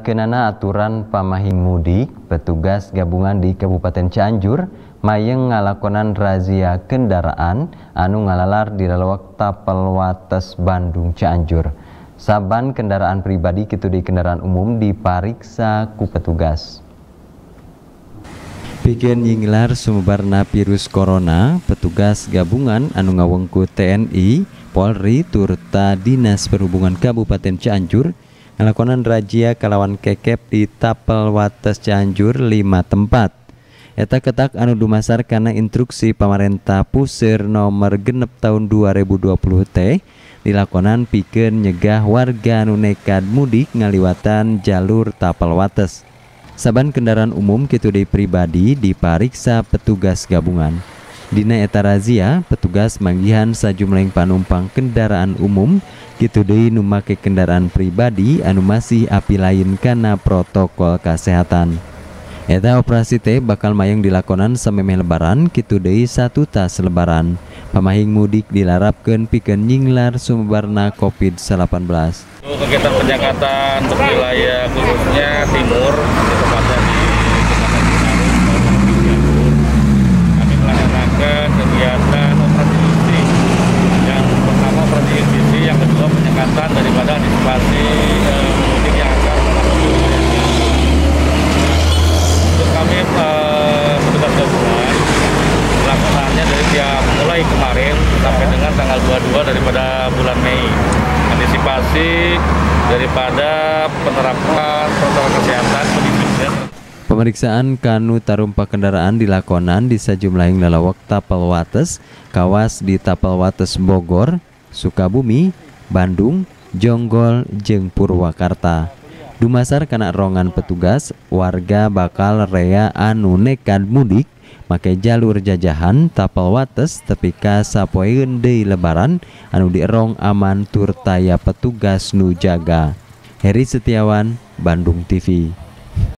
kenana aturan pamahing mudik, petugas gabungan di Kabupaten Cianjur, mayeng ngalakonan razia kendaraan anu ngalalar di lalawak tapel wates Bandung Cianjur. Saban kendaraan pribadi kitu di kendaraan umum dipariksa ku petugas. Bikin yinglar sumberna virus corona, petugas gabungan anu ngawengku TNI, Polri, turta Dinas Perhubungan Kabupaten Cianjur, ngelakonan raja kalawan kekep di Tapel Wates Cianjur 5 tempat. Eta ketak anu dumasar karena instruksi pemerintah pusir nomor genep tahun 2020 T. dilakonan piken nyegah warga anu nekat mudik ngaliwatan jalur Tapel Wates. Saban kendaraan umum kitu deui pribadi dipariksa petugas gabungan. Dina eta razia, petugas manggihan sajumleng panumpang kendaraan umum kitu deui nu kendaraan pribadi anu masih api lain karena protokol kesehatan. Eta operasi teh bakal mayang dilakonan samemeh lebaran kitu deui satu tas lebaran. Pamahing mudik dilarapkan pikeun nyinglar sumberna COVID-19. Kegiatan penyekatan untuk wilayah khususnya timur Mei kemarin sampai dengan tanggal 22 daripada bulan Mei. Antisipasi daripada penerapan protokol kesehatan ya. Pemeriksaan kanu tarumpa kendaraan dilakonan di sejumlah yang lelawak Tapelwates, Kawas di Tapelwates Bogor, Sukabumi, Bandung, Jonggol, Jeng Purwakarta. Dumasar kena rongan petugas, warga bakal rea anu nekat mudik make jalur jajahan tapal wates tepika sapoeun deui lebaran anu dierong aman Turtaya petugas nu jaga Heri Setiawan Bandung TV